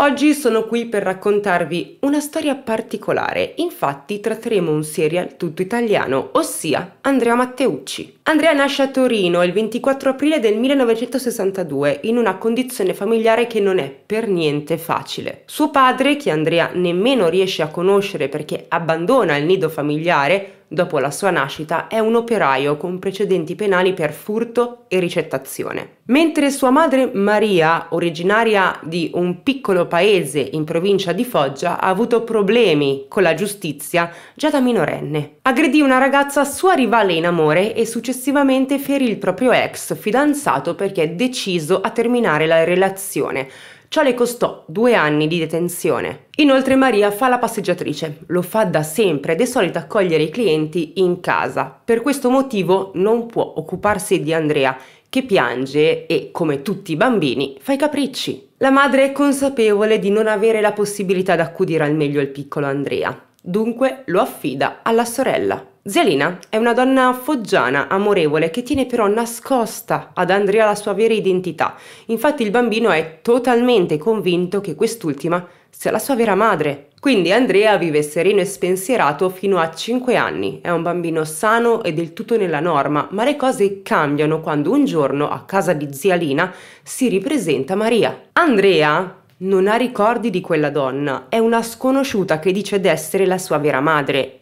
Oggi sono qui per raccontarvi una storia particolare, infatti tratteremo un serial tutto italiano, ossia Andrea Matteucci. Andrea nasce a Torino il 24 aprile del 1962 in una condizione familiare che non è per niente facile. Suo padre, che Andrea nemmeno riesce a conoscere perché abbandona il nido familiare, dopo la sua nascita, è un operaio con precedenti penali per furto e ricettazione. Mentre sua madre Maria, originaria di un piccolo paese in provincia di Foggia, ha avuto problemi con la giustizia già da minorenne. Aggredì una ragazza sua rivale in amore e successivamente ferì il proprio ex fidanzato perché deciso a terminare la relazione Ciò le costò due anni di detenzione. Inoltre Maria fa la passeggiatrice, lo fa da sempre ed è solita accogliere i clienti in casa. Per questo motivo non può occuparsi di Andrea, che piange e, come tutti i bambini, fa i capricci. La madre è consapevole di non avere la possibilità di accudire al meglio il piccolo Andrea, dunque lo affida alla sorella. Zelina è una donna foggiana, amorevole, che tiene però nascosta ad Andrea la sua vera identità. Infatti il bambino è totalmente convinto che quest'ultima sia la sua vera madre. Quindi Andrea vive sereno e spensierato fino a 5 anni. È un bambino sano e del tutto nella norma, ma le cose cambiano quando un giorno a casa di zia Lina si ripresenta Maria. Andrea, non ha ricordi di quella donna, è una sconosciuta che dice d'essere la sua vera madre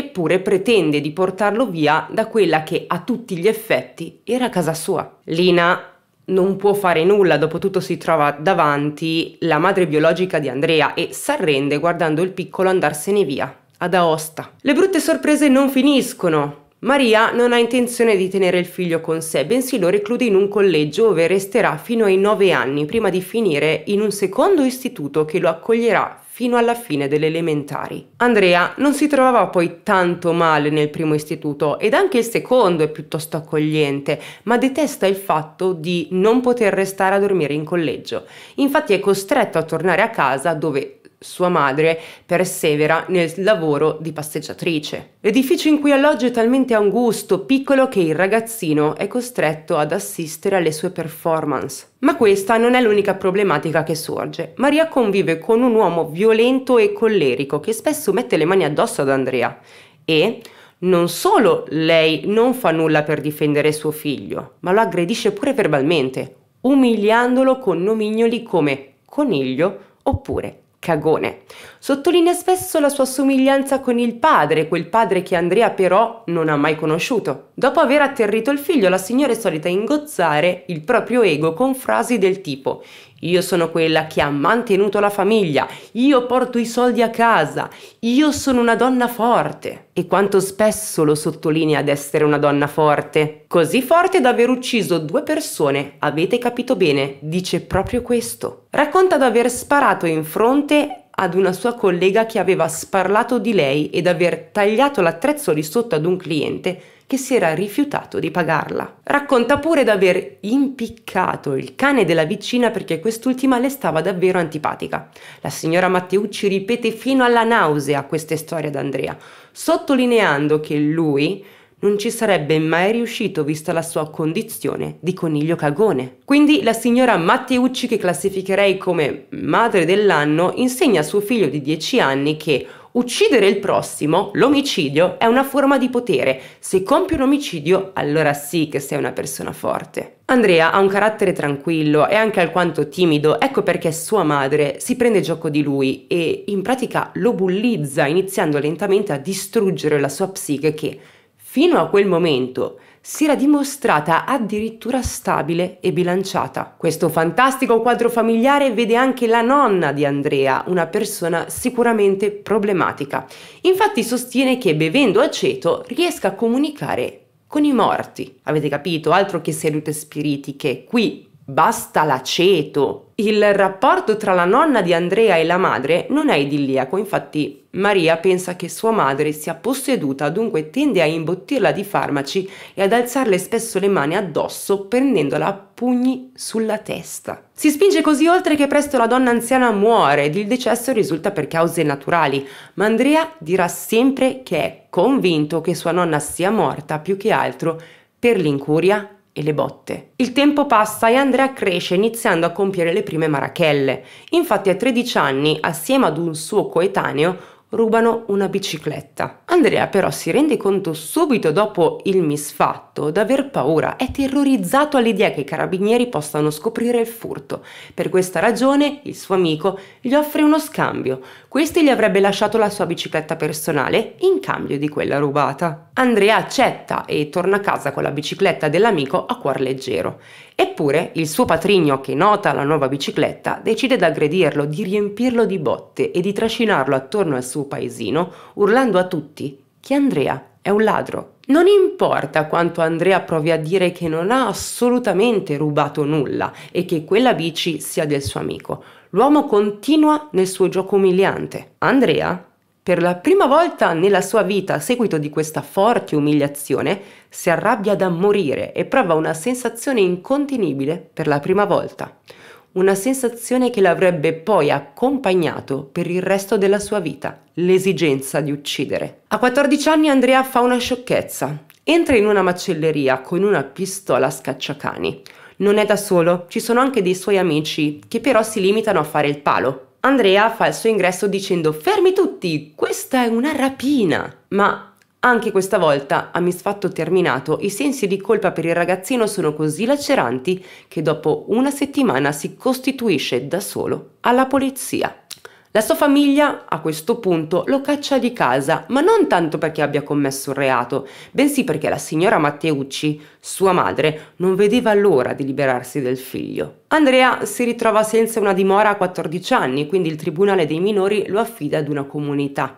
eppure pretende di portarlo via da quella che a tutti gli effetti era casa sua. Lina non può fare nulla, dopotutto si trova davanti la madre biologica di Andrea e s'arrende guardando il piccolo andarsene via, ad Aosta. Le brutte sorprese non finiscono. Maria non ha intenzione di tenere il figlio con sé, bensì lo reclude in un collegio dove resterà fino ai nove anni prima di finire in un secondo istituto che lo accoglierà fino alla fine delle elementari. Andrea non si trovava poi tanto male nel primo istituto ed anche il secondo è piuttosto accogliente, ma detesta il fatto di non poter restare a dormire in collegio. Infatti è costretto a tornare a casa dove sua madre, persevera nel lavoro di passeggiatrice. L'edificio in cui alloggia è talmente angusto, piccolo, che il ragazzino è costretto ad assistere alle sue performance. Ma questa non è l'unica problematica che sorge. Maria convive con un uomo violento e collerico che spesso mette le mani addosso ad Andrea e non solo lei non fa nulla per difendere suo figlio, ma lo aggredisce pure verbalmente, umiliandolo con nomignoli come coniglio oppure cagone Sottolinea spesso la sua somiglianza con il padre, quel padre che Andrea però non ha mai conosciuto. Dopo aver atterrito il figlio, la signora è solita ingozzare il proprio ego con frasi del tipo io sono quella che ha mantenuto la famiglia, io porto i soldi a casa, io sono una donna forte. E quanto spesso lo sottolinea ad essere una donna forte. Così forte da aver ucciso due persone, avete capito bene, dice proprio questo. Racconta di aver sparato in fronte ad una sua collega che aveva sparlato di lei ed aver tagliato l'attrezzo di sotto ad un cliente che si era rifiutato di pagarla. Racconta pure d'aver impiccato il cane della vicina perché quest'ultima le stava davvero antipatica. La signora Matteucci ripete fino alla nausea queste storie ad Andrea, sottolineando che lui non ci sarebbe mai riuscito vista la sua condizione di coniglio cagone. Quindi la signora Matteucci, che classificherei come madre dell'anno, insegna a suo figlio di 10 anni che Uccidere il prossimo, l'omicidio, è una forma di potere. Se compi un omicidio, allora sì che sei una persona forte. Andrea ha un carattere tranquillo e anche alquanto timido, ecco perché sua madre si prende gioco di lui e in pratica lo bullizza, iniziando lentamente a distruggere la sua psiche che fino a quel momento si era dimostrata addirittura stabile e bilanciata. Questo fantastico quadro familiare vede anche la nonna di Andrea, una persona sicuramente problematica. Infatti sostiene che bevendo aceto riesca a comunicare con i morti. Avete capito? Altro che sedute spiritiche, qui Basta l'aceto! Il rapporto tra la nonna di Andrea e la madre non è idilliaco, infatti Maria pensa che sua madre sia posseduta, dunque tende a imbottirla di farmaci e ad alzarle spesso le mani addosso prendendola a pugni sulla testa. Si spinge così oltre che presto la donna anziana muore ed il decesso risulta per cause naturali, ma Andrea dirà sempre che è convinto che sua nonna sia morta più che altro per l'incuria e le botte. Il tempo passa e Andrea cresce iniziando a compiere le prime marachelle. Infatti a 13 anni, assieme ad un suo coetaneo, rubano una bicicletta. Andrea però si rende conto subito dopo il misfatto d'aver paura, è terrorizzato all'idea che i carabinieri possano scoprire il furto. Per questa ragione il suo amico gli offre uno scambio. Questi gli avrebbe lasciato la sua bicicletta personale in cambio di quella rubata. Andrea accetta e torna a casa con la bicicletta dell'amico a cuor leggero. Eppure il suo patrigno, che nota la nuova bicicletta, decide di aggredirlo, di riempirlo di botte e di trascinarlo attorno al suo paesino, urlando a tutti che Andrea è un ladro. Non importa quanto Andrea provi a dire che non ha assolutamente rubato nulla e che quella bici sia del suo amico, l'uomo continua nel suo gioco umiliante. Andrea per la prima volta nella sua vita, a seguito di questa forte umiliazione, si arrabbia da morire e prova una sensazione incontenibile per la prima volta. Una sensazione che l'avrebbe poi accompagnato per il resto della sua vita, l'esigenza di uccidere. A 14 anni Andrea fa una sciocchezza. Entra in una macelleria con una pistola a scacciacani. Non è da solo, ci sono anche dei suoi amici che però si limitano a fare il palo, Andrea fa il suo ingresso dicendo fermi tutti, questa è una rapina. Ma anche questa volta, a misfatto terminato, i sensi di colpa per il ragazzino sono così laceranti che dopo una settimana si costituisce da solo alla polizia. La sua famiglia a questo punto lo caccia di casa, ma non tanto perché abbia commesso un reato, bensì perché la signora Matteucci, sua madre, non vedeva l'ora di liberarsi del figlio. Andrea si ritrova senza una dimora a 14 anni, quindi il Tribunale dei minori lo affida ad una comunità.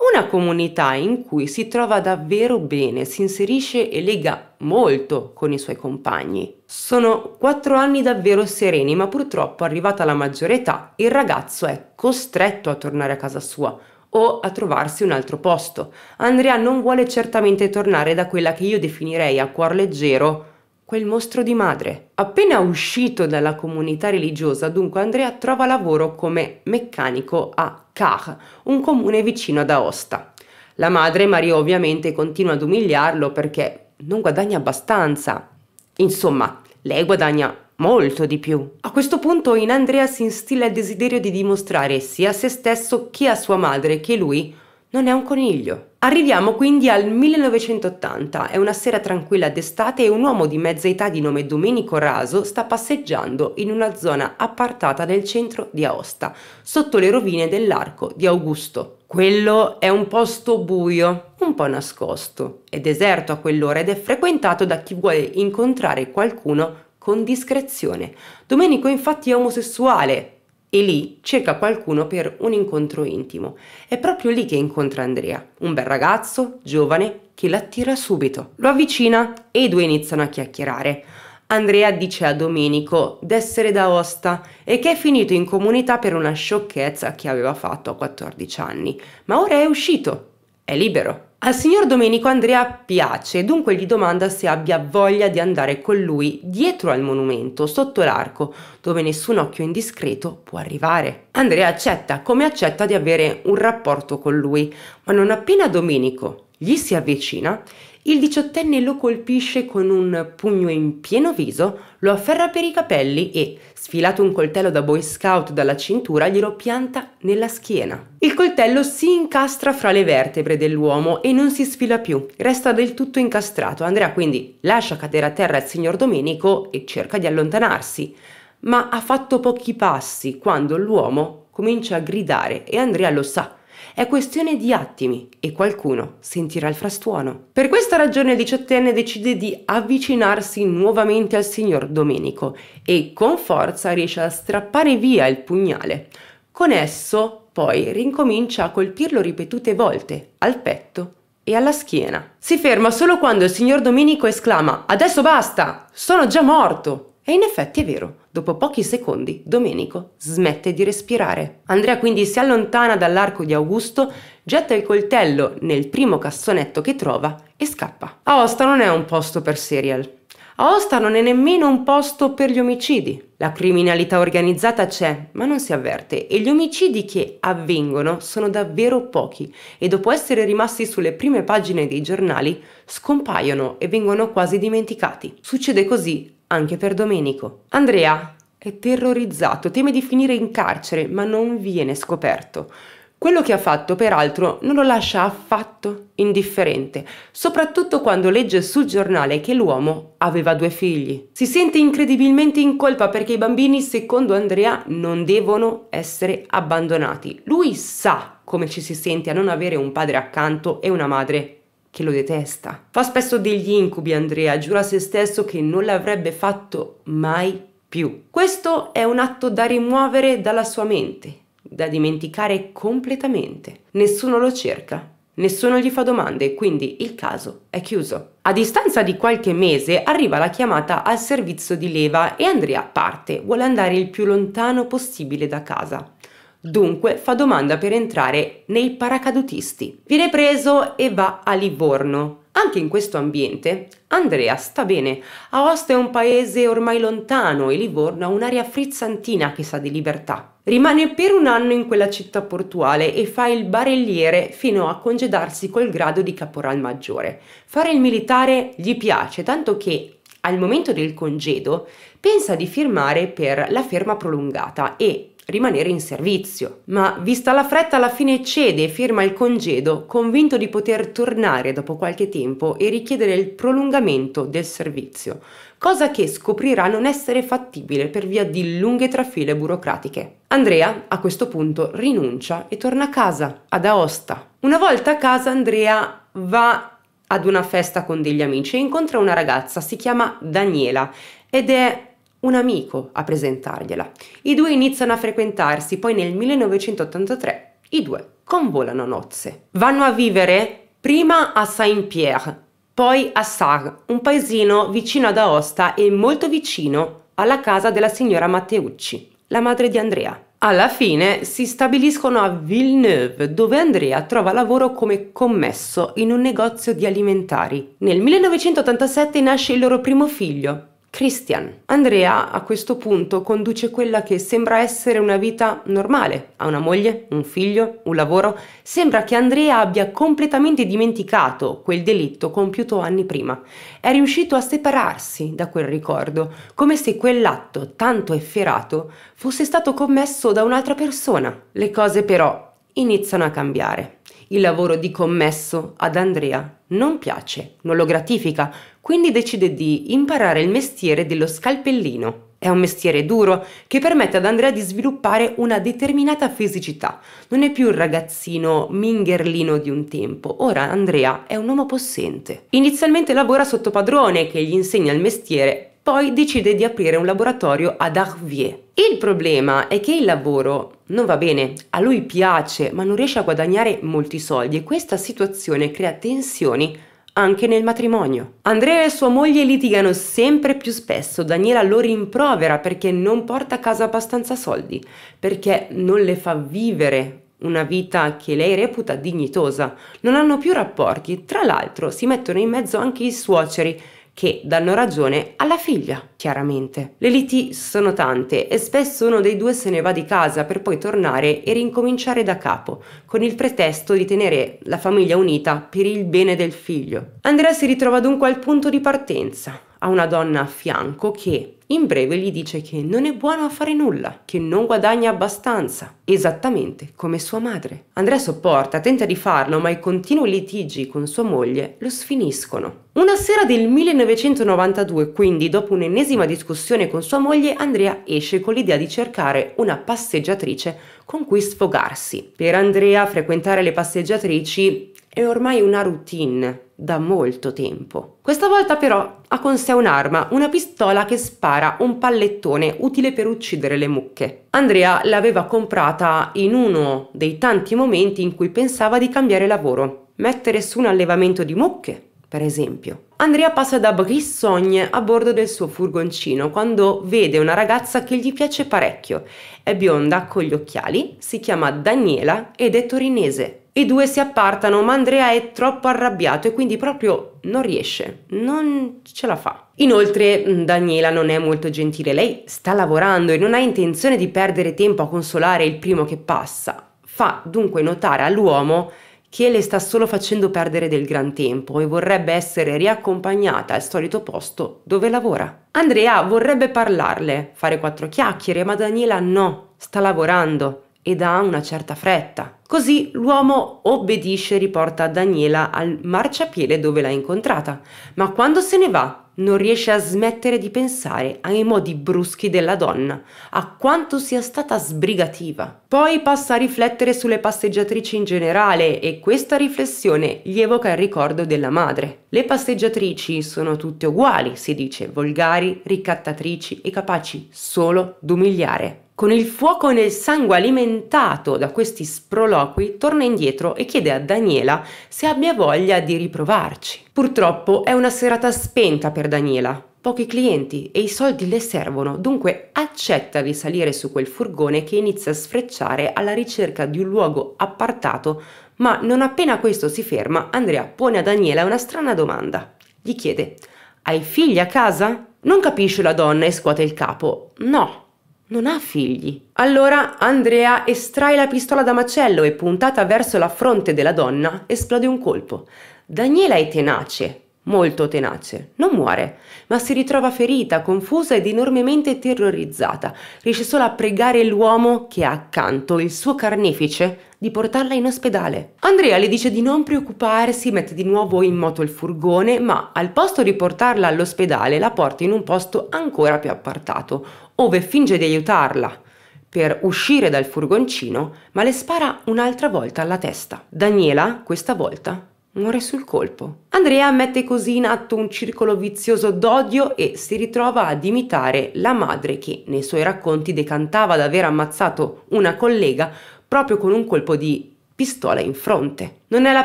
Una comunità in cui si trova davvero bene, si inserisce e lega molto con i suoi compagni. Sono quattro anni davvero sereni, ma purtroppo arrivata la maggiore età il ragazzo è costretto a tornare a casa sua o a trovarsi un altro posto. Andrea non vuole certamente tornare da quella che io definirei a cuor leggero quel mostro di madre. Appena uscito dalla comunità religiosa, dunque Andrea trova lavoro come meccanico a Car, un comune vicino ad Aosta. La madre Maria ovviamente continua ad umiliarlo perché non guadagna abbastanza. Insomma, lei guadagna molto di più. A questo punto in Andrea si instilla il desiderio di dimostrare sia a se stesso che a sua madre che lui non è un coniglio. Arriviamo quindi al 1980, è una sera tranquilla d'estate e un uomo di mezza età di nome Domenico Raso sta passeggiando in una zona appartata nel centro di Aosta, sotto le rovine dell'Arco di Augusto. Quello è un posto buio, un po' nascosto, è deserto a quell'ora ed è frequentato da chi vuole incontrare qualcuno con discrezione. Domenico infatti è omosessuale, e lì cerca qualcuno per un incontro intimo. È proprio lì che incontra Andrea, un bel ragazzo, giovane, che l'attira subito. Lo avvicina e i due iniziano a chiacchierare. Andrea dice a Domenico d'essere da Osta e che è finito in comunità per una sciocchezza che aveva fatto a 14 anni, ma ora è uscito, è libero. Al signor Domenico Andrea piace, dunque gli domanda se abbia voglia di andare con lui dietro al monumento, sotto l'arco, dove nessun occhio indiscreto può arrivare. Andrea accetta, come accetta di avere un rapporto con lui, ma non appena Domenico gli si avvicina, il diciottenne lo colpisce con un pugno in pieno viso, lo afferra per i capelli e, sfilato un coltello da boy scout dalla cintura, glielo pianta nella schiena. Il coltello si incastra fra le vertebre dell'uomo e non si sfila più, resta del tutto incastrato. Andrea quindi lascia cadere a terra il signor Domenico e cerca di allontanarsi, ma ha fatto pochi passi quando l'uomo comincia a gridare e Andrea lo sa è questione di attimi e qualcuno sentirà il frastuono. Per questa ragione il diciottenne decide di avvicinarsi nuovamente al signor Domenico e con forza riesce a strappare via il pugnale. Con esso poi rincomincia a colpirlo ripetute volte al petto e alla schiena. Si ferma solo quando il signor Domenico esclama Adesso basta! Sono già morto! E in effetti è vero, dopo pochi secondi Domenico smette di respirare. Andrea quindi si allontana dall'arco di Augusto, getta il coltello nel primo cassonetto che trova e scappa. Aosta non è un posto per serial. Aosta non è nemmeno un posto per gli omicidi. La criminalità organizzata c'è, ma non si avverte e gli omicidi che avvengono sono davvero pochi e dopo essere rimasti sulle prime pagine dei giornali scompaiono e vengono quasi dimenticati. Succede così anche per Domenico. Andrea è terrorizzato, teme di finire in carcere, ma non viene scoperto. Quello che ha fatto, peraltro, non lo lascia affatto indifferente, soprattutto quando legge sul giornale che l'uomo aveva due figli. Si sente incredibilmente in colpa perché i bambini, secondo Andrea, non devono essere abbandonati. Lui sa come ci si sente a non avere un padre accanto e una madre che lo detesta. Fa spesso degli incubi Andrea, giura a se stesso che non l'avrebbe fatto mai più. Questo è un atto da rimuovere dalla sua mente, da dimenticare completamente. Nessuno lo cerca, nessuno gli fa domande, quindi il caso è chiuso. A distanza di qualche mese arriva la chiamata al servizio di leva e Andrea parte, vuole andare il più lontano possibile da casa. Dunque fa domanda per entrare nei paracadutisti. Viene preso e va a Livorno. Anche in questo ambiente Andrea sta bene. Aosta è un paese ormai lontano e Livorno ha un'aria frizzantina che sa di libertà. Rimane per un anno in quella città portuale e fa il barelliere fino a congedarsi col grado di caporal maggiore. Fare il militare gli piace, tanto che al momento del congedo pensa di firmare per la ferma prolungata e rimanere in servizio. Ma vista la fretta alla fine cede e firma il congedo, convinto di poter tornare dopo qualche tempo e richiedere il prolungamento del servizio, cosa che scoprirà non essere fattibile per via di lunghe trafile burocratiche. Andrea a questo punto rinuncia e torna a casa, ad Aosta. Una volta a casa Andrea va ad una festa con degli amici e incontra una ragazza, si chiama Daniela ed è un amico a presentargliela. I due iniziano a frequentarsi, poi nel 1983 i due convolano nozze. Vanno a vivere prima a Saint-Pierre, poi a Sar, un paesino vicino ad Aosta e molto vicino alla casa della signora Matteucci, la madre di Andrea. Alla fine si stabiliscono a Villeneuve, dove Andrea trova lavoro come commesso in un negozio di alimentari. Nel 1987 nasce il loro primo figlio, Christian. Andrea a questo punto conduce quella che sembra essere una vita normale. Ha una moglie, un figlio, un lavoro. Sembra che Andrea abbia completamente dimenticato quel delitto compiuto anni prima. È riuscito a separarsi da quel ricordo, come se quell'atto tanto efferato fosse stato commesso da un'altra persona. Le cose però iniziano a cambiare. Il lavoro di commesso ad Andrea non piace, non lo gratifica, quindi decide di imparare il mestiere dello scalpellino. È un mestiere duro che permette ad Andrea di sviluppare una determinata fisicità. Non è più il ragazzino mingerlino di un tempo, ora Andrea è un uomo possente. Inizialmente lavora sotto padrone che gli insegna il mestiere, poi decide di aprire un laboratorio ad Arviers. Il problema è che il lavoro non va bene, a lui piace, ma non riesce a guadagnare molti soldi e questa situazione crea tensioni anche nel matrimonio. Andrea e sua moglie litigano sempre più spesso, Daniela lo rimprovera perché non porta a casa abbastanza soldi, perché non le fa vivere una vita che lei reputa dignitosa, non hanno più rapporti, tra l'altro si mettono in mezzo anche i suoceri che danno ragione alla figlia, chiaramente. Le liti sono tante e spesso uno dei due se ne va di casa per poi tornare e rincominciare da capo, con il pretesto di tenere la famiglia unita per il bene del figlio. Andrea si ritrova dunque al punto di partenza, ha una donna a fianco che in breve gli dice che non è buono a fare nulla, che non guadagna abbastanza, esattamente come sua madre. Andrea sopporta, tenta di farlo, ma i continui litigi con sua moglie lo sfiniscono. Una sera del 1992, quindi, dopo un'ennesima discussione con sua moglie, Andrea esce con l'idea di cercare una passeggiatrice con cui sfogarsi. Per Andrea frequentare le passeggiatrici è ormai una routine da molto tempo. Questa volta però ha con sé un'arma, una pistola che spara un pallettone utile per uccidere le mucche. Andrea l'aveva comprata in uno dei tanti momenti in cui pensava di cambiare lavoro, mettere su un allevamento di mucche, per esempio. Andrea passa da Brissogne a bordo del suo furgoncino quando vede una ragazza che gli piace parecchio. È bionda, con gli occhiali, si chiama Daniela ed è torinese. I due si appartano, ma Andrea è troppo arrabbiato e quindi proprio non riesce, non ce la fa. Inoltre mm, Daniela non è molto gentile, lei sta lavorando e non ha intenzione di perdere tempo a consolare il primo che passa. Fa dunque notare all'uomo che le sta solo facendo perdere del gran tempo e vorrebbe essere riaccompagnata al solito posto dove lavora. Andrea vorrebbe parlarle, fare quattro chiacchiere, ma Daniela no, sta lavorando ed ha una certa fretta. Così l'uomo obbedisce e riporta Daniela al marciapiede dove l'ha incontrata, ma quando se ne va non riesce a smettere di pensare ai modi bruschi della donna, a quanto sia stata sbrigativa. Poi passa a riflettere sulle passeggiatrici in generale e questa riflessione gli evoca il ricordo della madre. Le passeggiatrici sono tutte uguali, si dice, volgari, ricattatrici e capaci solo d'umiliare. Con il fuoco nel sangue alimentato da questi sproloqui, torna indietro e chiede a Daniela se abbia voglia di riprovarci. Purtroppo è una serata spenta per Daniela. Pochi clienti e i soldi le servono, dunque accetta di salire su quel furgone che inizia a sfrecciare alla ricerca di un luogo appartato, ma non appena questo si ferma, Andrea pone a Daniela una strana domanda. Gli chiede: Hai figli a casa? Non capisce la donna e scuote il capo. No, non ha figli. Allora Andrea estrae la pistola da macello e puntata verso la fronte della donna esplode un colpo. Daniela è tenace, molto tenace. Non muore, ma si ritrova ferita, confusa ed enormemente terrorizzata. Riesce solo a pregare l'uomo che ha accanto, il suo carnefice, di portarla in ospedale. Andrea le dice di non preoccuparsi, mette di nuovo in moto il furgone, ma al posto di portarla all'ospedale la porta in un posto ancora più appartato, ove finge di aiutarla per uscire dal furgoncino, ma le spara un'altra volta alla testa. Daniela, questa volta, muore sul colpo. Andrea mette così in atto un circolo vizioso d'odio e si ritrova ad imitare la madre che nei suoi racconti decantava ad aver ammazzato una collega proprio con un colpo di pistola in fronte. Non è la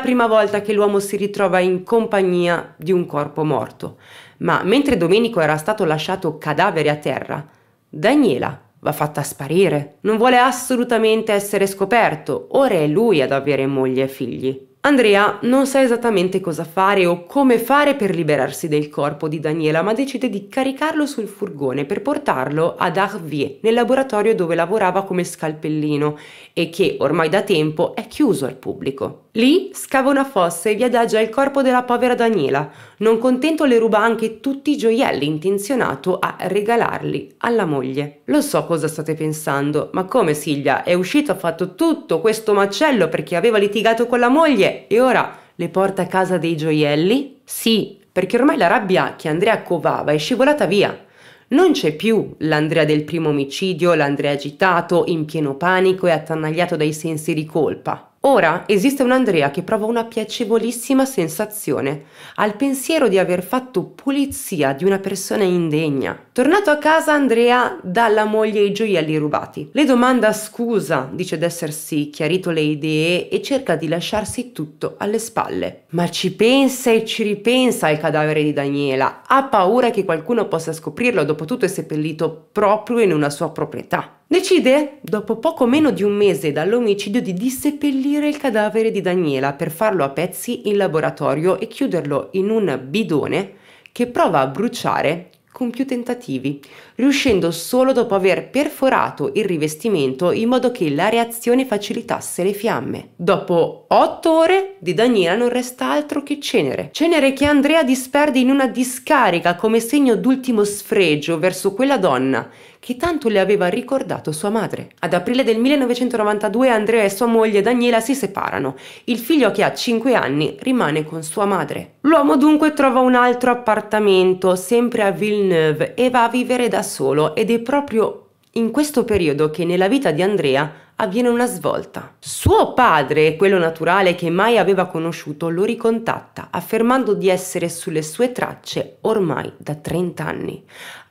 prima volta che l'uomo si ritrova in compagnia di un corpo morto, ma mentre Domenico era stato lasciato cadavere a terra, Daniela va fatta sparire, non vuole assolutamente essere scoperto, ora è lui ad avere moglie e figli. Andrea non sa esattamente cosa fare o come fare per liberarsi del corpo di Daniela, ma decide di caricarlo sul furgone per portarlo ad Arvier, nel laboratorio dove lavorava come scalpellino e che ormai da tempo è chiuso al pubblico. Lì scava una fossa e vi adagia il corpo della povera Daniela. Non contento le ruba anche tutti i gioielli intenzionato a regalarli alla moglie. Lo so cosa state pensando, ma come Silvia è uscito ha fatto tutto questo macello perché aveva litigato con la moglie e ora le porta a casa dei gioielli? Sì, perché ormai la rabbia che Andrea covava è scivolata via. Non c'è più l'Andrea del primo omicidio, l'Andrea agitato, in pieno panico e attanagliato dai sensi di colpa. Ora esiste un Andrea che prova una piacevolissima sensazione al pensiero di aver fatto pulizia di una persona indegna. Tornato a casa, Andrea dà alla moglie i gioielli rubati. Le domanda scusa, dice d'essersi chiarito le idee e cerca di lasciarsi tutto alle spalle. Ma ci pensa e ci ripensa al cadavere di Daniela. Ha paura che qualcuno possa scoprirlo, dopo tutto è seppellito proprio in una sua proprietà. Decide, dopo poco meno di un mese dall'omicidio, di disseppellire il cadavere di Daniela per farlo a pezzi in laboratorio e chiuderlo in un bidone che prova a bruciare con più tentativi, riuscendo solo dopo aver perforato il rivestimento in modo che la reazione facilitasse le fiamme. Dopo otto ore di Daniela non resta altro che cenere. Cenere che Andrea disperde in una discarica come segno d'ultimo sfregio verso quella donna che tanto le aveva ricordato sua madre. Ad aprile del 1992 Andrea e sua moglie Daniela si separano. Il figlio che ha 5 anni rimane con sua madre. L'uomo dunque trova un altro appartamento, sempre a Villeneuve, e va a vivere da solo ed è proprio in questo periodo che nella vita di Andrea avviene una svolta. Suo padre, quello naturale che mai aveva conosciuto, lo ricontatta, affermando di essere sulle sue tracce ormai da 30 anni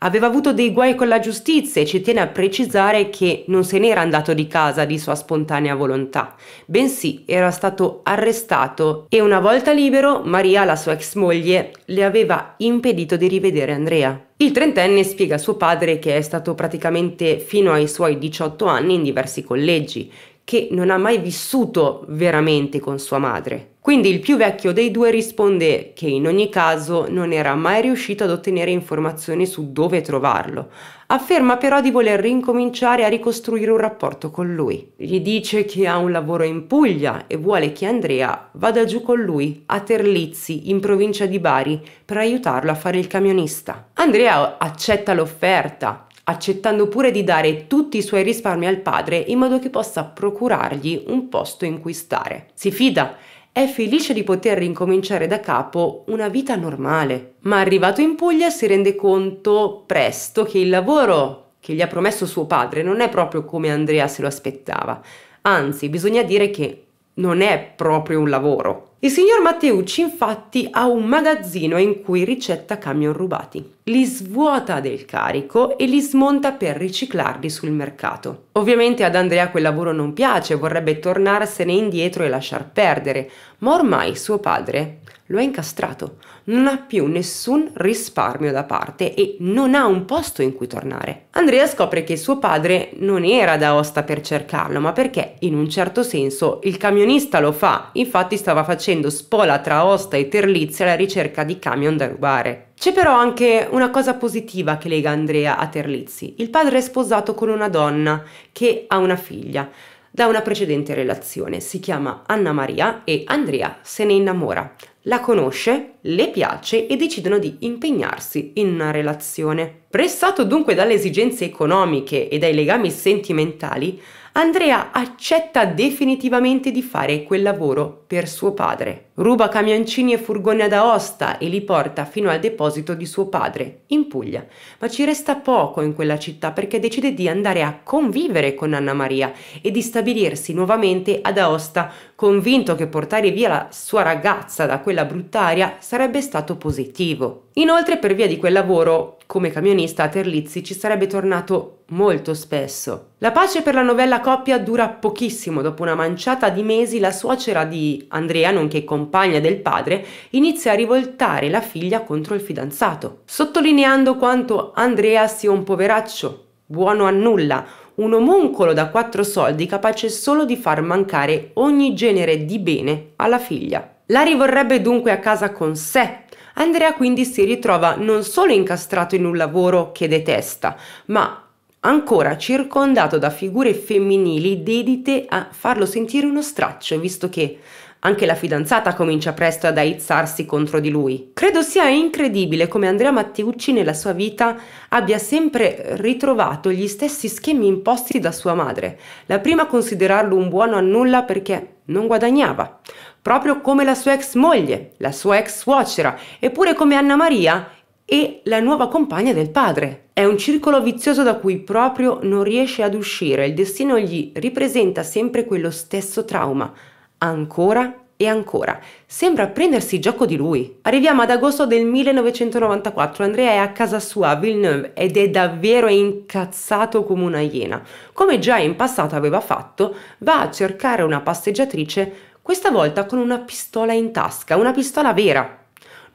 aveva avuto dei guai con la giustizia e ci tiene a precisare che non se n'era andato di casa di sua spontanea volontà, bensì era stato arrestato e una volta libero Maria, la sua ex moglie, le aveva impedito di rivedere Andrea. Il trentenne spiega a suo padre che è stato praticamente fino ai suoi 18 anni in diversi collegi, che non ha mai vissuto veramente con sua madre. Quindi il più vecchio dei due risponde che in ogni caso non era mai riuscito ad ottenere informazioni su dove trovarlo. Afferma però di voler rincominciare a ricostruire un rapporto con lui. Gli dice che ha un lavoro in Puglia e vuole che Andrea vada giù con lui a Terlizzi, in provincia di Bari, per aiutarlo a fare il camionista. Andrea accetta l'offerta, accettando pure di dare tutti i suoi risparmi al padre in modo che possa procurargli un posto in cui stare. Si fida, è felice di poter ricominciare da capo una vita normale. Ma arrivato in Puglia si rende conto presto che il lavoro che gli ha promesso suo padre non è proprio come Andrea se lo aspettava. Anzi, bisogna dire che non è proprio un lavoro, il signor Matteucci infatti ha un magazzino in cui ricetta camion rubati. Li svuota del carico e li smonta per riciclarli sul mercato. Ovviamente ad Andrea quel lavoro non piace, vorrebbe tornarsene indietro e lasciar perdere, ma ormai suo padre lo ha incastrato, non ha più nessun risparmio da parte e non ha un posto in cui tornare. Andrea scopre che suo padre non era da Osta per cercarlo, ma perché in un certo senso il camionista lo fa, infatti stava facendo spola tra Osta e Terlizzi alla ricerca di camion da rubare. C'è però anche una cosa positiva che lega Andrea a Terlizzi. Il padre è sposato con una donna che ha una figlia da una precedente relazione. Si chiama Anna Maria e Andrea se ne innamora la conosce, le piace e decidono di impegnarsi in una relazione. Pressato dunque dalle esigenze economiche e dai legami sentimentali, Andrea accetta definitivamente di fare quel lavoro per suo padre. Ruba camioncini e furgoni ad Aosta e li porta fino al deposito di suo padre, in Puglia. Ma ci resta poco in quella città perché decide di andare a convivere con Anna Maria e di stabilirsi nuovamente ad Aosta, convinto che portare via la sua ragazza da quella bruttaria sarebbe stato positivo. Inoltre, per via di quel lavoro, come camionista a Terlizzi ci sarebbe tornato molto spesso. La pace per la novella coppia dura pochissimo. Dopo una manciata di mesi, la suocera di Andrea, nonché compagna, compagna del padre, inizia a rivoltare la figlia contro il fidanzato, sottolineando quanto Andrea sia un poveraccio, buono a nulla, un omuncolo da quattro soldi capace solo di far mancare ogni genere di bene alla figlia. La rivorrebbe dunque a casa con sé. Andrea quindi si ritrova non solo incastrato in un lavoro che detesta, ma ancora circondato da figure femminili dedite a farlo sentire uno straccio, visto che anche la fidanzata comincia presto ad aizzarsi contro di lui. Credo sia incredibile come Andrea Matteucci nella sua vita abbia sempre ritrovato gli stessi schemi imposti da sua madre, la prima a considerarlo un buono a nulla perché non guadagnava, proprio come la sua ex moglie, la sua ex suocera, eppure come Anna Maria e la nuova compagna del padre. È un circolo vizioso da cui proprio non riesce ad uscire, il destino gli ripresenta sempre quello stesso trauma, ancora e ancora. Sembra prendersi gioco di lui. Arriviamo ad agosto del 1994, Andrea è a casa sua a Villeneuve ed è davvero incazzato come una iena. Come già in passato aveva fatto, va a cercare una passeggiatrice, questa volta con una pistola in tasca, una pistola vera.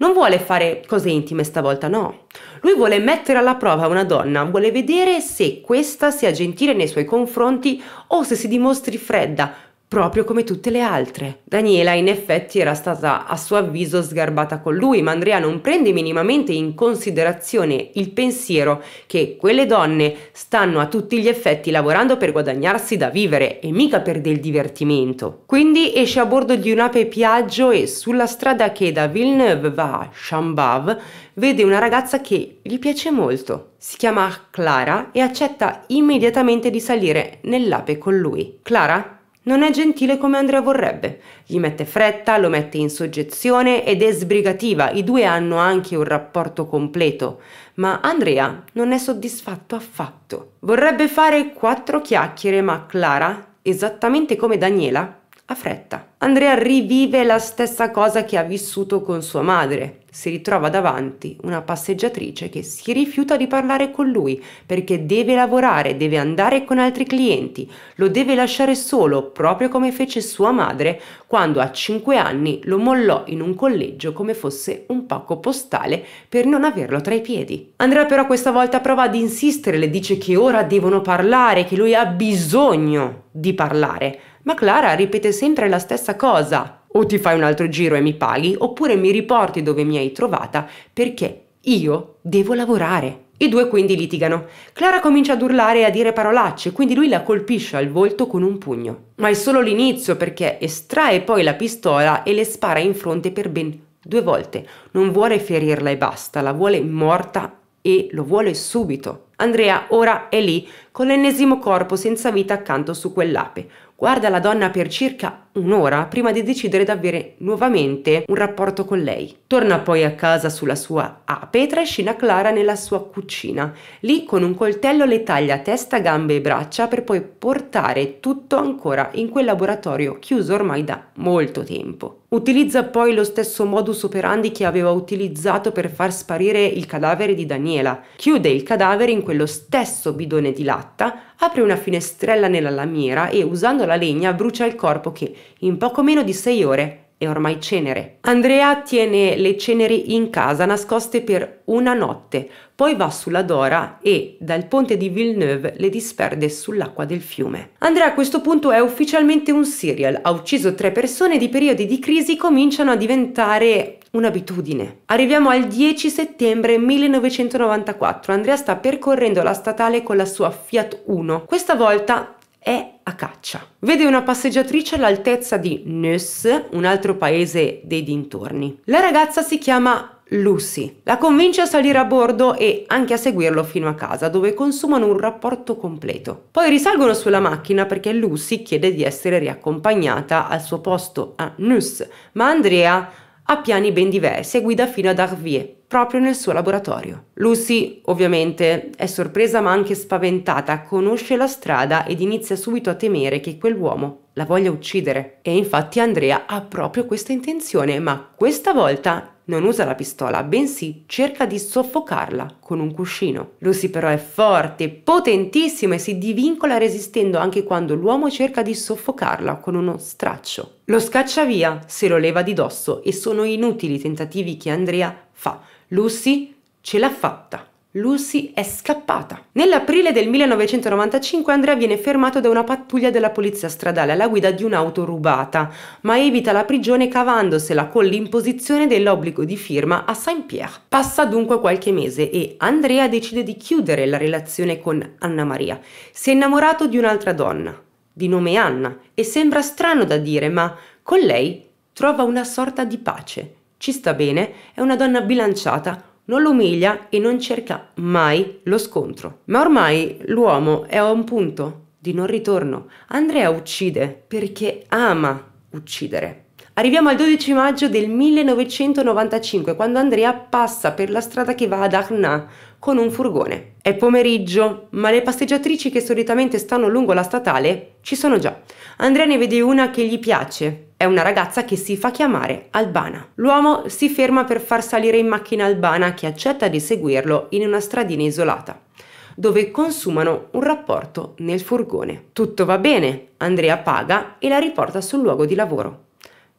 Non vuole fare cose intime stavolta, no. Lui vuole mettere alla prova una donna, vuole vedere se questa sia gentile nei suoi confronti o se si dimostri fredda, proprio come tutte le altre. Daniela in effetti era stata a suo avviso sgarbata con lui, ma Andrea non prende minimamente in considerazione il pensiero che quelle donne stanno a tutti gli effetti lavorando per guadagnarsi da vivere e mica per del divertimento. Quindi esce a bordo di un ape Piaggio e sulla strada che da Villeneuve va a Chambav vede una ragazza che gli piace molto. Si chiama Clara e accetta immediatamente di salire nell'ape con lui. Clara non è gentile come Andrea vorrebbe. Gli mette fretta, lo mette in soggezione ed è sbrigativa. I due hanno anche un rapporto completo. Ma Andrea non è soddisfatto affatto. Vorrebbe fare quattro chiacchiere, ma Clara, esattamente come Daniela, ha fretta. Andrea rivive la stessa cosa che ha vissuto con sua madre si ritrova davanti una passeggiatrice che si rifiuta di parlare con lui perché deve lavorare, deve andare con altri clienti, lo deve lasciare solo, proprio come fece sua madre quando a 5 anni lo mollò in un collegio come fosse un pacco postale per non averlo tra i piedi. Andrea però questa volta prova ad insistere, le dice che ora devono parlare, che lui ha bisogno di parlare, ma Clara ripete sempre la stessa cosa, o ti fai un altro giro e mi paghi, oppure mi riporti dove mi hai trovata perché io devo lavorare. I due quindi litigano. Clara comincia ad urlare e a dire parolacce, quindi lui la colpisce al volto con un pugno. Ma è solo l'inizio perché estrae poi la pistola e le spara in fronte per ben due volte. Non vuole ferirla e basta, la vuole morta e lo vuole subito. Andrea ora è lì, con l'ennesimo corpo senza vita accanto su quell'ape. Guarda la donna per circa un'ora prima di decidere di avere nuovamente un rapporto con lei. Torna poi a casa sulla sua ape e trascina Clara nella sua cucina. Lì con un coltello le taglia testa, gambe e braccia per poi portare tutto ancora in quel laboratorio chiuso ormai da molto tempo. Utilizza poi lo stesso modus operandi che aveva utilizzato per far sparire il cadavere di Daniela. Chiude il cadavere in quello stesso bidone di latta, apre una finestrella nella lamiera e usando la legna brucia il corpo che in poco meno di 6 ore è ormai cenere. Andrea tiene le ceneri in casa nascoste per una notte, poi va sulla Dora e dal ponte di Villeneuve le disperde sull'acqua del fiume. Andrea a questo punto è ufficialmente un serial, ha ucciso tre persone ed i periodi di crisi cominciano a diventare un'abitudine. Arriviamo al 10 settembre 1994, Andrea sta percorrendo la statale con la sua Fiat 1. Questa volta è a caccia. Vede una passeggiatrice all'altezza di Nus, un altro paese dei dintorni. La ragazza si chiama Lucy. La convince a salire a bordo e anche a seguirlo fino a casa, dove consumano un rapporto completo. Poi risalgono sulla macchina perché Lucy chiede di essere riaccompagnata al suo posto a Nus, ma Andrea ha piani ben diversi e guida fino ad Arvier proprio nel suo laboratorio. Lucy ovviamente è sorpresa ma anche spaventata, conosce la strada ed inizia subito a temere che quell'uomo la voglia uccidere. E infatti Andrea ha proprio questa intenzione, ma questa volta non usa la pistola, bensì cerca di soffocarla con un cuscino. Lucy però è forte, potentissima e si divincola resistendo anche quando l'uomo cerca di soffocarla con uno straccio. Lo scaccia via, se lo leva di dosso e sono inutili i tentativi che Andrea fa Lucy ce l'ha fatta. Lucy è scappata. Nell'aprile del 1995 Andrea viene fermato da una pattuglia della polizia stradale alla guida di un'auto rubata, ma evita la prigione cavandosela con l'imposizione dell'obbligo di firma a Saint-Pierre. Passa dunque qualche mese e Andrea decide di chiudere la relazione con Anna Maria. Si è innamorato di un'altra donna, di nome Anna, e sembra strano da dire, ma con lei trova una sorta di pace. Ci sta bene, è una donna bilanciata, non lo umilia e non cerca mai lo scontro. Ma ormai l'uomo è a un punto di non ritorno. Andrea uccide perché ama uccidere. Arriviamo al 12 maggio del 1995, quando Andrea passa per la strada che va ad Arna con un furgone. È pomeriggio, ma le passeggiatrici che solitamente stanno lungo la statale ci sono già. Andrea ne vede una che gli piace, è una ragazza che si fa chiamare Albana. L'uomo si ferma per far salire in macchina Albana che accetta di seguirlo in una stradina isolata dove consumano un rapporto nel furgone. Tutto va bene, Andrea paga e la riporta sul luogo di lavoro.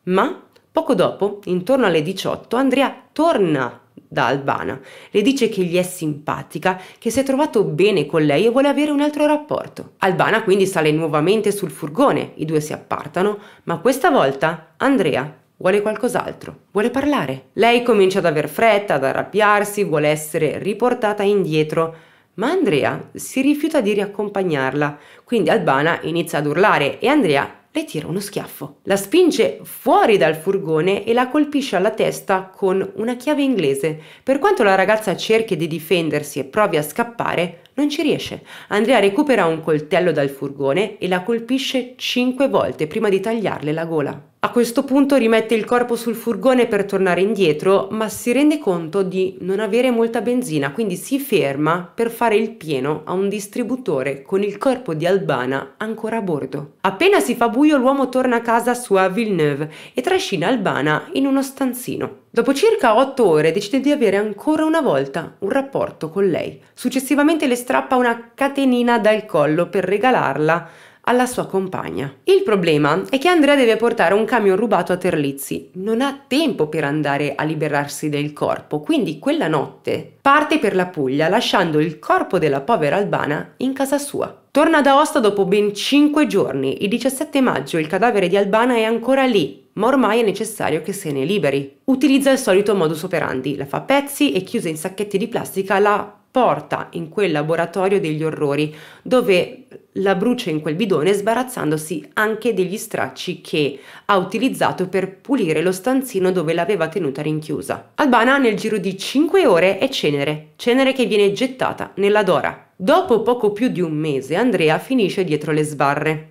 Ma poco dopo, intorno alle 18, Andrea torna da Albana. Le dice che gli è simpatica, che si è trovato bene con lei e vuole avere un altro rapporto. Albana quindi sale nuovamente sul furgone, i due si appartano, ma questa volta Andrea vuole qualcos'altro, vuole parlare. Lei comincia ad aver fretta, ad arrabbiarsi, vuole essere riportata indietro. Ma Andrea si rifiuta di riaccompagnarla, quindi Albana inizia ad urlare e Andrea le tira uno schiaffo. La spinge fuori dal furgone e la colpisce alla testa con una chiave inglese. Per quanto la ragazza cerchi di difendersi e provi a scappare, non ci riesce. Andrea recupera un coltello dal furgone e la colpisce cinque volte prima di tagliarle la gola. A questo punto rimette il corpo sul furgone per tornare indietro, ma si rende conto di non avere molta benzina, quindi si ferma per fare il pieno a un distributore con il corpo di Albana ancora a bordo. Appena si fa buio l'uomo torna a casa sua a Villeneuve e trascina Albana in uno stanzino. Dopo circa otto ore decide di avere ancora una volta un rapporto con lei. Successivamente le strappa una catenina dal collo per regalarla alla sua compagna. Il problema è che Andrea deve portare un camion rubato a Terlizzi. Non ha tempo per andare a liberarsi del corpo, quindi quella notte parte per la Puglia lasciando il corpo della povera Albana in casa sua. Torna ad Aosta dopo ben 5 giorni. Il 17 maggio il cadavere di Albana è ancora lì, ma ormai è necessario che se ne liberi. Utilizza il solito modus operandi, la fa a pezzi e chiusa in sacchetti di plastica la porta in quel laboratorio degli orrori dove la brucia in quel bidone sbarazzandosi anche degli stracci che ha utilizzato per pulire lo stanzino dove l'aveva tenuta rinchiusa. Albana nel giro di 5 ore è cenere, cenere che viene gettata nella Dora. Dopo poco più di un mese Andrea finisce dietro le sbarre.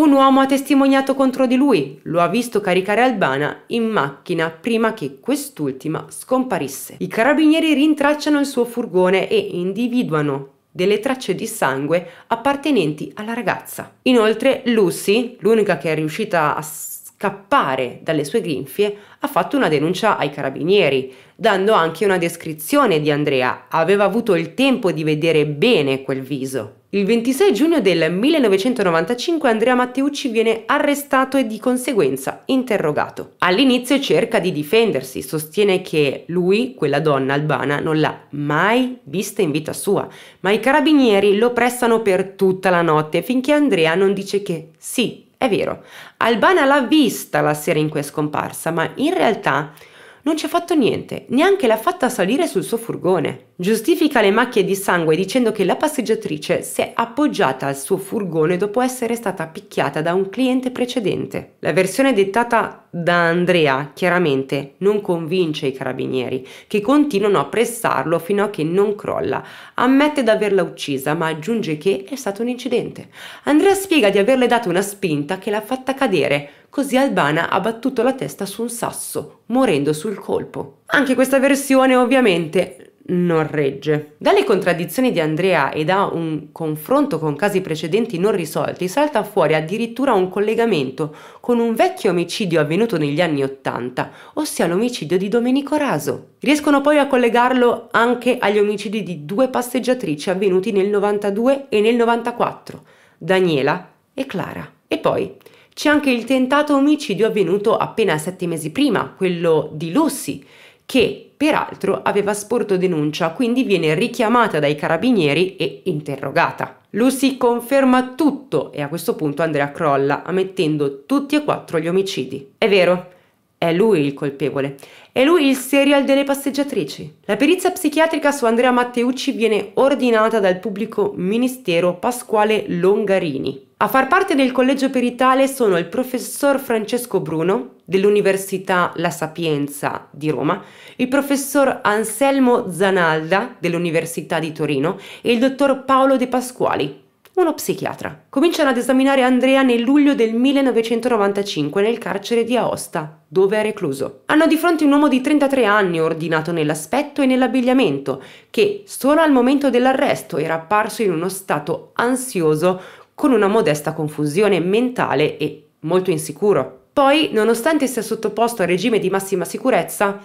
Un uomo ha testimoniato contro di lui, lo ha visto caricare Albana in macchina prima che quest'ultima scomparisse. I carabinieri rintracciano il suo furgone e individuano delle tracce di sangue appartenenti alla ragazza. Inoltre Lucy, l'unica che è riuscita a scappare dalle sue grinfie, ha fatto una denuncia ai carabinieri, dando anche una descrizione di Andrea. Aveva avuto il tempo di vedere bene quel viso. Il 26 giugno del 1995 Andrea Matteucci viene arrestato e di conseguenza interrogato. All'inizio cerca di difendersi, sostiene che lui, quella donna albana, non l'ha mai vista in vita sua, ma i carabinieri lo pressano per tutta la notte finché Andrea non dice che sì, è vero, Albana l'ha vista la sera in cui è scomparsa, ma in realtà non ci ha fatto niente, neanche l'ha fatta salire sul suo furgone. Giustifica le macchie di sangue dicendo che la passeggiatrice si è appoggiata al suo furgone dopo essere stata picchiata da un cliente precedente. La versione dettata da Andrea, chiaramente, non convince i carabinieri, che continuano a pressarlo fino a che non crolla. Ammette di averla uccisa, ma aggiunge che è stato un incidente. Andrea spiega di averle dato una spinta che l'ha fatta cadere, così Albana ha battuto la testa su un sasso, morendo sul colpo. Anche questa versione ovviamente non regge. Dalle contraddizioni di Andrea e da un confronto con casi precedenti non risolti salta fuori addirittura un collegamento con un vecchio omicidio avvenuto negli anni Ottanta, ossia l'omicidio di Domenico Raso. Riescono poi a collegarlo anche agli omicidi di due passeggiatrici avvenuti nel 92 e nel 94, Daniela e Clara. E poi c'è anche il tentato omicidio avvenuto appena sette mesi prima, quello di Lucy, che peraltro aveva sporto denuncia, quindi viene richiamata dai carabinieri e interrogata. Lucy conferma tutto e a questo punto Andrea crolla, ammettendo tutti e quattro gli omicidi. È vero, è lui il colpevole. È lui il serial delle passeggiatrici. La perizia psichiatrica su Andrea Matteucci viene ordinata dal pubblico ministero Pasquale Longarini. A far parte del collegio peritale sono il professor Francesco Bruno dell'Università La Sapienza di Roma, il professor Anselmo Zanalda dell'Università di Torino e il dottor Paolo De Pasquali, uno psichiatra. Cominciano ad esaminare Andrea nel luglio del 1995 nel carcere di Aosta, dove è recluso. Hanno di fronte un uomo di 33 anni ordinato nell'aspetto e nell'abbigliamento, che solo al momento dell'arresto era apparso in uno stato ansioso con una modesta confusione mentale e molto insicuro. Poi, nonostante sia sottoposto a regime di massima sicurezza,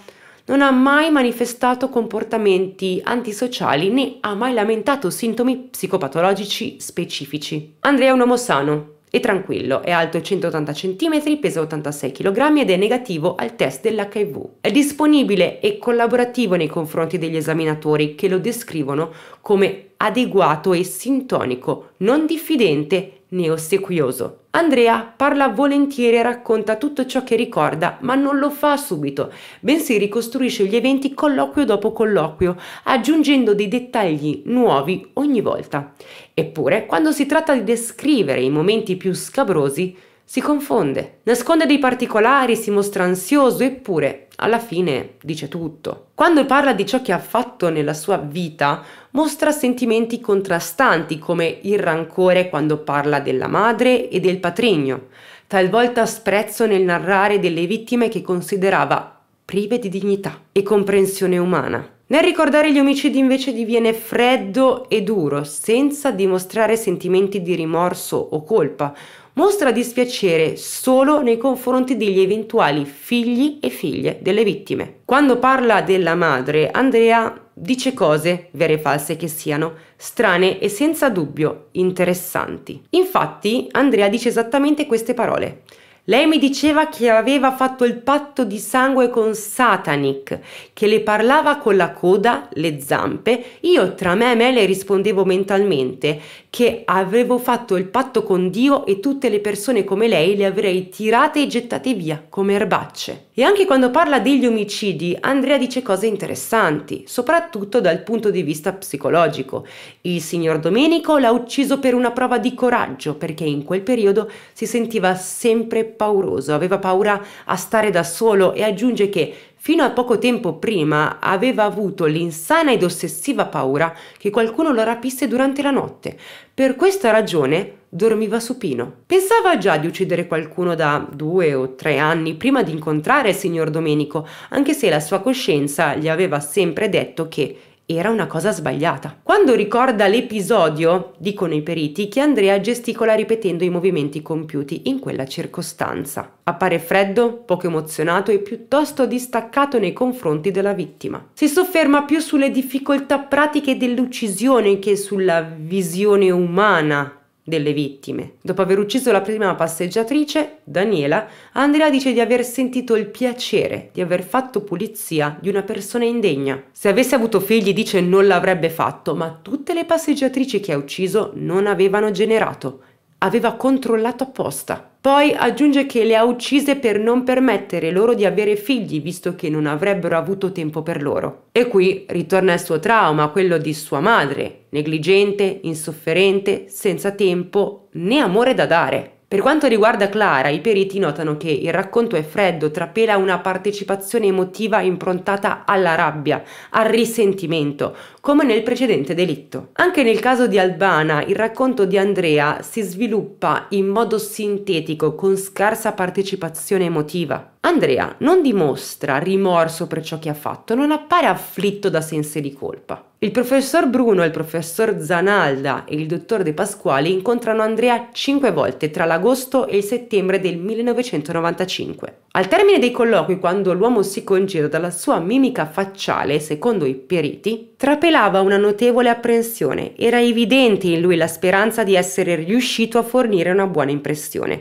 non ha mai manifestato comportamenti antisociali né ha mai lamentato sintomi psicopatologici specifici. Andrea è un uomo sano, e tranquillo, è alto 180 cm, pesa 86 kg ed è negativo al test dell'HIV. È disponibile e collaborativo nei confronti degli esaminatori che lo descrivono come adeguato e sintonico, non diffidente né ossequioso. Andrea parla volentieri e racconta tutto ciò che ricorda, ma non lo fa subito, bensì ricostruisce gli eventi colloquio dopo colloquio, aggiungendo dei dettagli nuovi ogni volta. Eppure, quando si tratta di descrivere i momenti più scabrosi, si confonde, nasconde dei particolari, si mostra ansioso, eppure alla fine dice tutto. Quando parla di ciò che ha fatto nella sua vita, mostra sentimenti contrastanti come il rancore quando parla della madre e del patrigno, talvolta sprezzo nel narrare delle vittime che considerava prive di dignità e comprensione umana. Nel ricordare gli omicidi invece diviene freddo e duro, senza dimostrare sentimenti di rimorso o colpa, mostra dispiacere solo nei confronti degli eventuali figli e figlie delle vittime. Quando parla della madre, Andrea dice cose, vere e false che siano, strane e senza dubbio interessanti. Infatti, Andrea dice esattamente queste parole. Lei mi diceva che aveva fatto il patto di sangue con Satanic, che le parlava con la coda, le zampe. Io tra me e me le rispondevo mentalmente che avevo fatto il patto con Dio e tutte le persone come lei le avrei tirate e gettate via come erbacce. E anche quando parla degli omicidi, Andrea dice cose interessanti, soprattutto dal punto di vista psicologico. Il signor Domenico l'ha ucciso per una prova di coraggio, perché in quel periodo si sentiva sempre più pauroso, aveva paura a stare da solo e aggiunge che fino a poco tempo prima aveva avuto l'insana ed ossessiva paura che qualcuno lo rapisse durante la notte. Per questa ragione dormiva supino. Pensava già di uccidere qualcuno da due o tre anni prima di incontrare il signor Domenico, anche se la sua coscienza gli aveva sempre detto che era una cosa sbagliata. Quando ricorda l'episodio, dicono i periti, che Andrea gesticola ripetendo i movimenti compiuti in quella circostanza. Appare freddo, poco emozionato e piuttosto distaccato nei confronti della vittima. Si sofferma più sulle difficoltà pratiche dell'uccisione che sulla visione umana delle vittime. Dopo aver ucciso la prima passeggiatrice, Daniela, Andrea dice di aver sentito il piacere di aver fatto pulizia di una persona indegna. Se avesse avuto figli dice non l'avrebbe fatto, ma tutte le passeggiatrici che ha ucciso non avevano generato, aveva controllato apposta. Poi aggiunge che le ha uccise per non permettere loro di avere figli, visto che non avrebbero avuto tempo per loro. E qui ritorna il suo trauma, quello di sua madre, negligente, insofferente, senza tempo né amore da dare. Per quanto riguarda Clara, i periti notano che il racconto è freddo, trapela una partecipazione emotiva improntata alla rabbia, al risentimento, come nel precedente delitto. Anche nel caso di Albana, il racconto di Andrea si sviluppa in modo sintetico, con scarsa partecipazione emotiva. Andrea non dimostra rimorso per ciò che ha fatto, non appare afflitto da sensi di colpa. Il professor Bruno, il professor Zanalda e il dottor De Pasquali incontrano Andrea cinque volte tra l'agosto e il settembre del 1995. Al termine dei colloqui, quando l'uomo si congeda dalla sua mimica facciale, secondo i periti, trapelava una notevole apprensione. Era evidente in lui la speranza di essere riuscito a fornire una buona impressione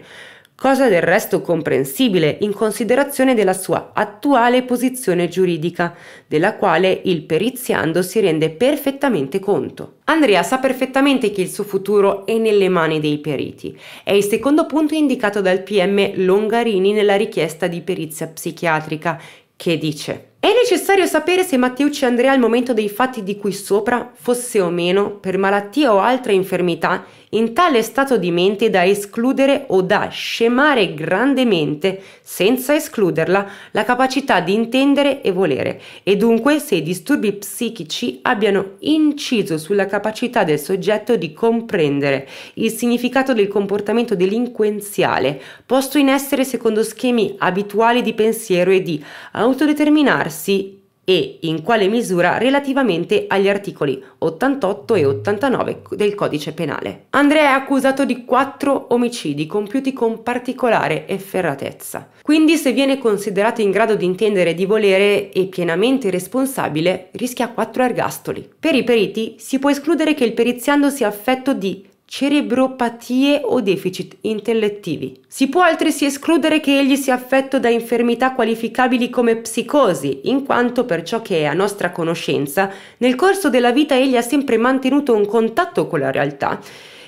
cosa del resto comprensibile in considerazione della sua attuale posizione giuridica, della quale il periziando si rende perfettamente conto. Andrea sa perfettamente che il suo futuro è nelle mani dei periti. È il secondo punto indicato dal PM Longarini nella richiesta di perizia psichiatrica, che dice è necessario sapere se Matteucci Andrea al momento dei fatti di cui sopra fosse o meno, per malattia o altra infermità, in tale stato di mente da escludere o da scemare grandemente, senza escluderla, la capacità di intendere e volere, e dunque se i disturbi psichici abbiano inciso sulla capacità del soggetto di comprendere il significato del comportamento delinquenziale, posto in essere secondo schemi abituali di pensiero e di autodeterminarsi e in quale misura relativamente agli articoli 88 e 89 del codice penale. Andrea è accusato di quattro omicidi compiuti con particolare efferratezza. Quindi se viene considerato in grado di intendere di volere e pienamente responsabile, rischia quattro ergastoli. Per i periti si può escludere che il periziando sia affetto di cerebropatie o deficit intellettivi. Si può altresì escludere che egli sia affetto da infermità qualificabili come psicosi, in quanto per ciò che è a nostra conoscenza, nel corso della vita egli ha sempre mantenuto un contatto con la realtà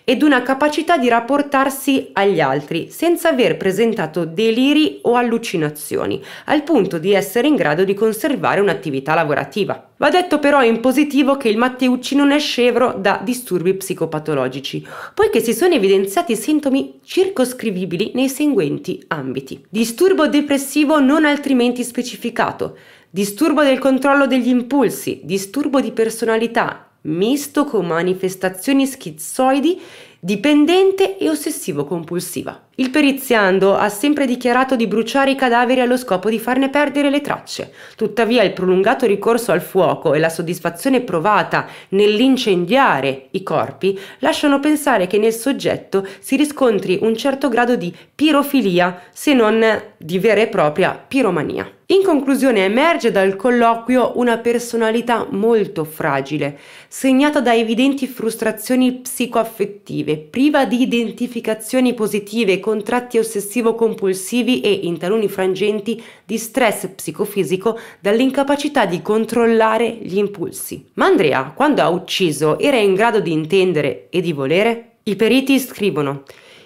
ed una capacità di rapportarsi agli altri senza aver presentato deliri o allucinazioni, al punto di essere in grado di conservare un'attività lavorativa. Va detto però in positivo che il Matteucci non è scevro da disturbi psicopatologici, poiché si sono evidenziati sintomi circoscrivibili nei seguenti ambiti. Disturbo depressivo non altrimenti specificato, disturbo del controllo degli impulsi, disturbo di personalità, misto con manifestazioni schizoidi, dipendente e ossessivo-compulsiva. Il periziando ha sempre dichiarato di bruciare i cadaveri allo scopo di farne perdere le tracce. Tuttavia il prolungato ricorso al fuoco e la soddisfazione provata nell'incendiare i corpi lasciano pensare che nel soggetto si riscontri un certo grado di pirofilia, se non di vera e propria piromania. In conclusione emerge dal colloquio una personalità molto fragile, segnata da evidenti frustrazioni psicoaffettive, priva di identificazioni positive contratti ossessivo-compulsivi e, in taluni frangenti, di stress psicofisico dall'incapacità di controllare gli impulsi. Ma Andrea, quando ha ucciso, era in grado di intendere e di volere? I periti scrivono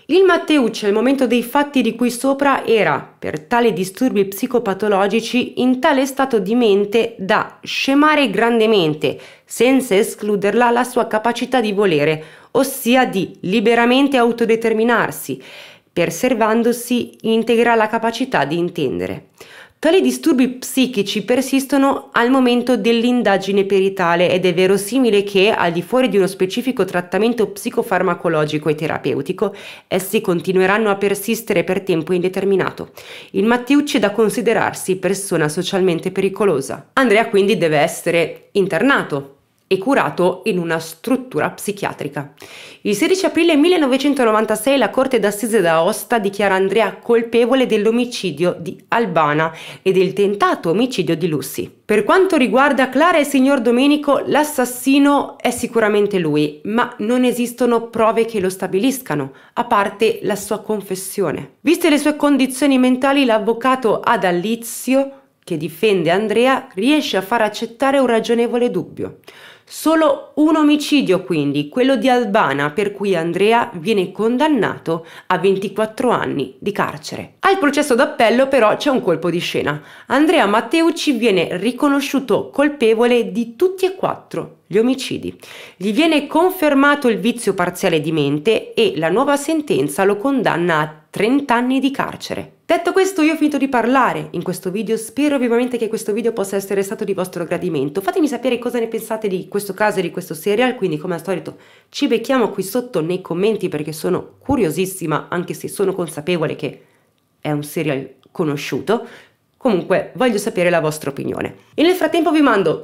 il Matteucci al momento dei fatti di cui sopra era, per tali disturbi psicopatologici, in tale stato di mente da scemare grandemente, senza escluderla la sua capacità di volere, ossia di liberamente autodeterminarsi, Perservandosi integra la capacità di intendere. Tali disturbi psichici persistono al momento dell'indagine peritale ed è verosimile che, al di fuori di uno specifico trattamento psicofarmacologico e terapeutico, essi continueranno a persistere per tempo indeterminato. Il Matteucci è da considerarsi persona socialmente pericolosa. Andrea quindi deve essere internato e curato in una struttura psichiatrica. Il 16 aprile 1996 la Corte d'Assise d'Aosta dichiara Andrea colpevole dell'omicidio di Albana e del tentato omicidio di Lucy. Per quanto riguarda Clara e il signor Domenico, l'assassino è sicuramente lui, ma non esistono prove che lo stabiliscano, a parte la sua confessione. Viste le sue condizioni mentali, l'avvocato Adalizio che difende Andrea riesce a far accettare un ragionevole dubbio. Solo un omicidio quindi, quello di Albana, per cui Andrea viene condannato a 24 anni di carcere. Al processo d'appello però c'è un colpo di scena. Andrea Matteucci viene riconosciuto colpevole di tutti e quattro gli omicidi. Gli viene confermato il vizio parziale di mente e la nuova sentenza lo condanna a 30 anni di carcere. Detto questo io ho finito di parlare in questo video, spero vivamente che questo video possa essere stato di vostro gradimento. Fatemi sapere cosa ne pensate di questo caso e di questo serial, quindi come al solito ci becchiamo qui sotto nei commenti perché sono curiosissima, anche se sono consapevole che è un serial conosciuto. Comunque voglio sapere la vostra opinione. E nel frattempo vi mando...